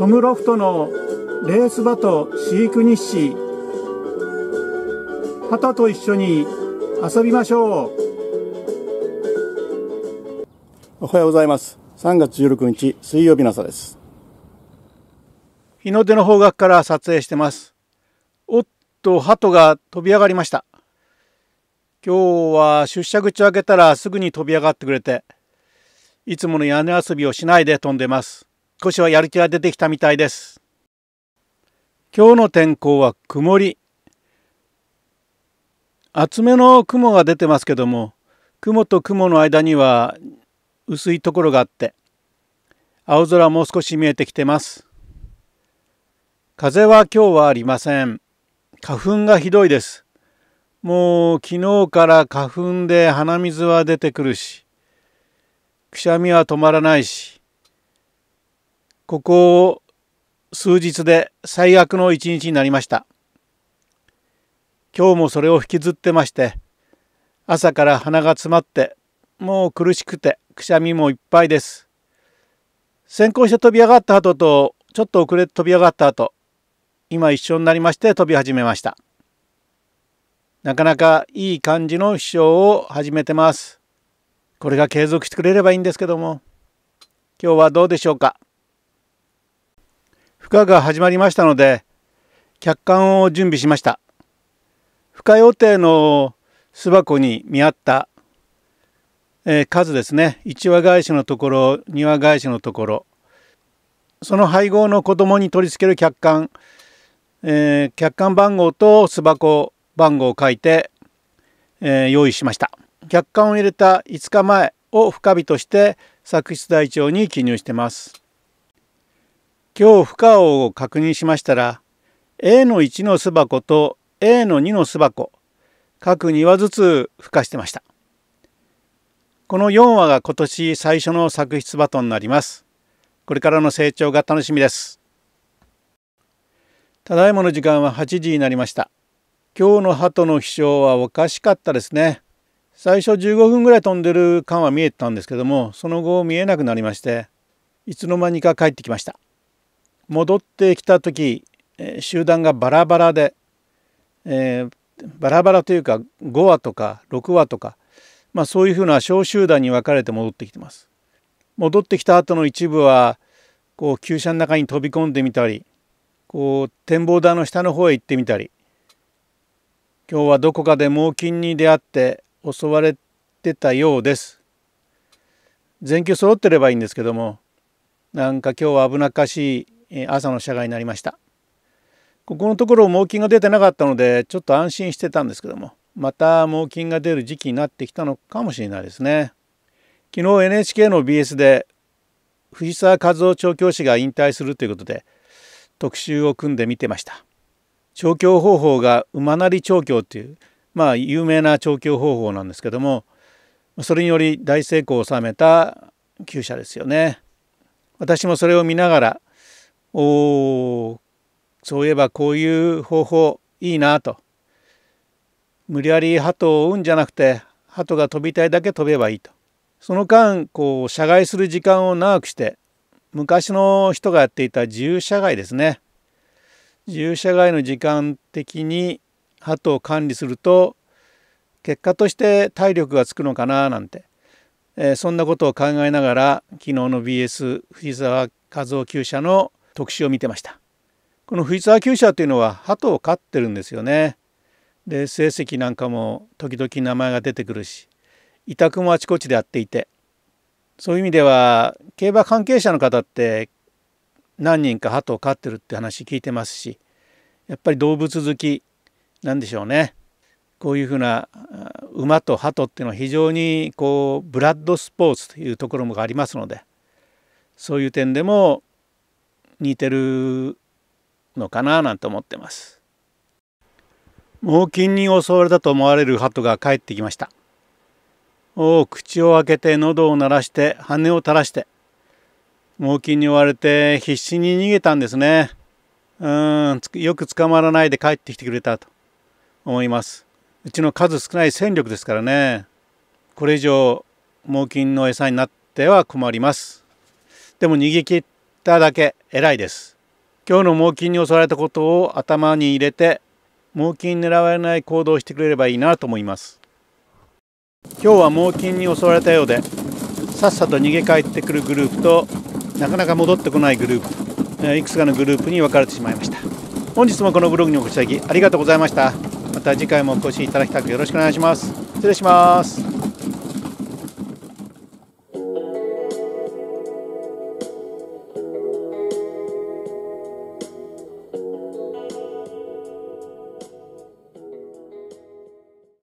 トムロフトのレース場と飼育日誌旗と一緒に遊びましょうおはようございます3月16日水曜日の朝です日の出の方角から撮影してますおっと鳩が飛び上がりました今日は出社口を開けたらすぐに飛び上がってくれていつもの屋根遊びをしないで飛んでます少しはやる気が出てきたみたいです。今日の天候は曇り。厚めの雲が出てますけども、雲と雲の間には薄いところがあって、青空も少し見えてきてます。風は今日はありません。花粉がひどいです。もう昨日から花粉で鼻水は出てくるし、くしゃみは止まらないし、ここ数日で最悪の一日になりました。今日もそれを引きずってまして、朝から鼻が詰まって、もう苦しくて、くしゃみもいっぱいです。先行して飛び上がった後と、ちょっと遅れて飛び上がった後、今一緒になりまして飛び始めました。なかなかいい感じの飛翔を始めてます。これが継続してくれればいいんですけども、今日はどうでしょうか。負荷が始まりましたので客観を準備しました負荷予定の巣箱に見合った、えー、数ですね1話返しのところ2話返しのところその配合の子供に取り付ける客観、えー、客観番号と巣箱番号を書いて、えー、用意しました客観を入れた5日前を深火として作出台帳に記入してます今日負荷を確認しましたら A の1の巣箱と A の2の巣箱各2羽ずつ孵化してました。この4羽が今年最初の作出バトンになります。これからの成長が楽しみです。ただいまの時間は8時になりました。今日の鳩の飛翔はおかしかったですね。最初15分ぐらい飛んでる感は見えたんですけども、その後見えなくなりまして、いつの間にか帰ってきました。戻ってきた時集団がバラバラで、えー、バラバラというか5話とか6話とか、まあ、そういうふうな小集団に分かれて戻ってきてます。戻ってきた後の一部はこう厩車の中に飛び込んでみたりこう展望台の下の方へ行ってみたり今日はどこかで猛禽に出会って襲われてたようです。全球揃ってればいいんですけどもなんか今日は危なっかしい朝の社外になりましたここのところ猛禽が出てなかったのでちょっと安心してたんですけどもまた猛禽が出る時期になってきたのかもしれないですね昨日 NHK の BS で藤沢和夫調教師が引退するということで特集を組んで見てました調教方法が馬なり調教というまあ有名な調教方法なんですけどもそれにより大成功を収めた旧車ですよね私もそれを見ながらおそういえばこういう方法いいなと無理やり鳩を追うんじゃなくて鳩が飛びたいだけ飛べばいいとその間こう社外する時間を長くして昔の人がやっていた自由社外ですね自由社外の時間的に鳩を管理すると結果として体力がつくのかななんて、えー、そんなことを考えながら昨日の BS 藤沢和夫厩舎の特集を見てましたこの藤沢厩舎というのは鳩を飼ってるんですよねで成績なんかも時々名前が出てくるし委託もあちこちでやっていてそういう意味では競馬関係者の方って何人か鳩を飼ってるって話聞いてますしやっぱり動物好きなんでしょうねこういうふうな馬と鳩っていうのは非常にこうブラッドスポーツというところもありますのでそういう点でも似てるのかななんて思ってます猛禽に襲われたと思われる鳩が帰ってきましたおお口を開けて喉を鳴らして羽を垂らして猛禽に追われて必死に逃げたんですねうんよく捕まらないで帰ってきてくれたと思いますうちの数少ない戦力ですからねこれ以上猛禽の餌になっては困りますでも逃げ切っただけ偉いです。今日の猛禽に襲われたことを頭に入れて、猛禽狙われない行動をしてくれればいいなと思います。今日は猛禽に襲われたようで、さっさと逃げ帰ってくるグループと、なかなか戻ってこないグループ、いくつかのグループに分かれてしまいました。本日もこのブログにお越しいただきありがとうございました。また次回もお越しいただきたくよろしくお願いします。失礼します。